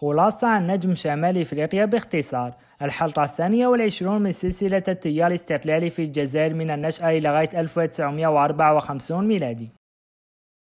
خلاصة عن نجم شمال إفريقيا باختصار الحلقة الثانية والعشرون من سلسلة التيار الاستقلالي في الجزائر من النشأة إلى غاية 1954 ميلادي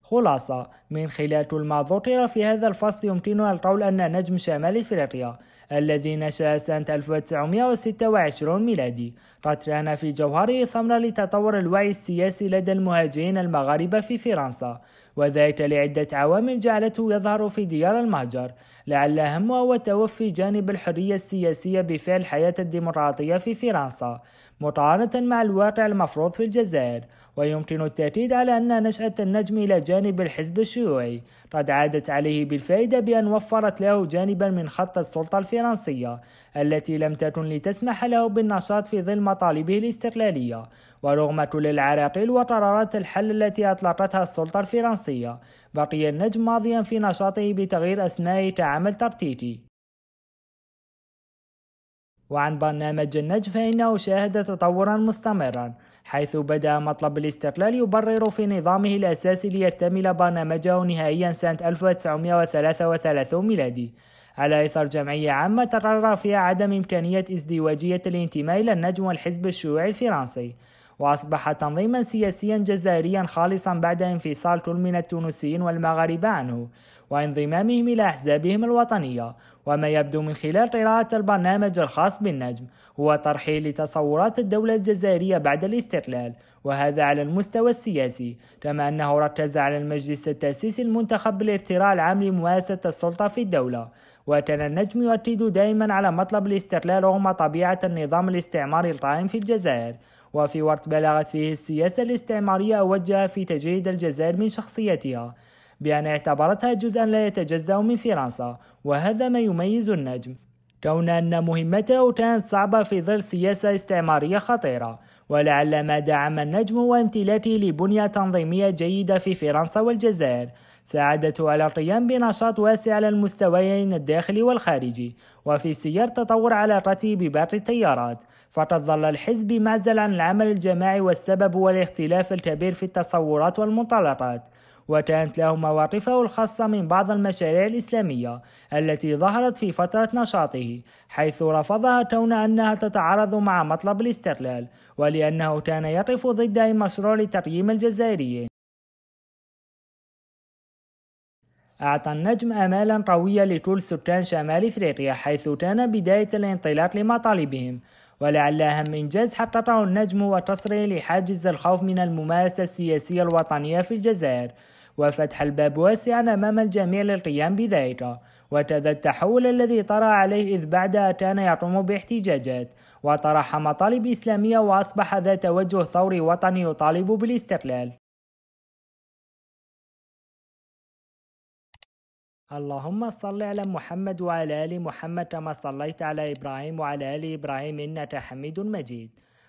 خلاصة من خلال ما ذكر في هذا الفصل يمكننا القول أن نجم شمال إفريقيا الذي نشأ سنة 1926 ميلادي قد كان في جوهره ثمرة لتطور الوعي السياسي لدى المهاجرين المغاربة في فرنسا وذلك لعدة عوامل جعلته يظهر في ديار المهجر لعل أهمها هو توفي جانب الحرية السياسية بفعل حياة الديمقراطية في فرنسا مقارنة مع الواقع المفروض في الجزائر ويمكن التأكيد على أن نشأة النجم إلى جانب الحزب الشيوعي الشيوعي قد عادت عليه بالفائدة بأن وفرت له جانبا من خط السلطة الفرنسية التي لم تكن لتسمح له بالنشاط في ظل مطالبه الاستقلالية ورغم كل العراقيل وقرارات الحل التي أطلقتها السلطة الفرنسية بقي النجم ماضيا في نشاطه بتغيير أسمائه كعمل ترتيتي وعن برنامج النجم فإنه شاهد تطورا مستمرا حيث بدأ مطلب الاستقلال يبرر في نظامه الأساسي ليكتمل برنامجه نهائيا سنة 1933 ميلادي على إثر جمعية عامة تقرر فيها عدم إمكانية ازدواجية الانتماء إلى النجم والحزب الشيوعي الفرنسي وأصبح تنظيما سياسيا جزائريا خالصا بعد انفصال كل من التونسيين والمغاربة عنه وانضمامهم إلى أحزابهم الوطنية وما يبدو من خلال قراءة البرنامج الخاص بالنجم هو ترحيل تصورات الدولة الجزائرية بعد الاستقلال وهذا على المستوى السياسي كما أنه ركز على المجلس التأسيسي المنتخب بالاقتراع العام لمؤسسة السلطة في الدولة وكان النجم يؤكد دائما على مطلب الاستقلال رغم طبيعة النظام الاستعماري القائم في الجزائر وفي وقت بلغت فيه السياسة الاستعمارية وجه في تجريد الجزائر من شخصيتها بأن اعتبرتها جزءا لا يتجزأ من فرنسا وهذا ما يميز النجم كون أن مهمته كانت صعبة في ظل سياسة استعمارية خطيرة ولعل ما دعم النجم وامتلاكه لبنية تنظيمية جيدة في فرنسا والجزائر ساعدته على القيام بنشاط واسع على المستويين الداخلي والخارجي وفي سير تطور علاقته بباقي التيارات فقد ظل الحزب معزل عن العمل الجماعي والسبب هو الاختلاف الكبير في التصورات والمنطلقات وكانت له مواقفه الخاصة من بعض المشاريع الإسلامية التي ظهرت في فترة نشاطه حيث رفضها كون أنها تتعارض مع مطلب الاستقلال ولأنه كان يقف ضد أي مشروع لتقييم الجزائريين أعطى النجم آمالا قوية لكل سكان شمال إفريقيا حيث كان بداية الانطلاق لمطالبهم ولعل أهم إنجاز حققه النجم هو لحاجز الخوف من الممارسة السياسية الوطنية في الجزائر وفتح الباب واسعا أمام الجميع للقيام بذلك وتذا التحول الذي طرأ عليه إذ بعدها كان يقوم باحتجاجات وطرح مطالب إسلامية وأصبح ذا توجه ثوري وطني يطالب بالاستقلال اللهم صل على محمد وعلى آل محمد كما صليت على إبراهيم وعلى آل إبراهيم إنك حميد مجيد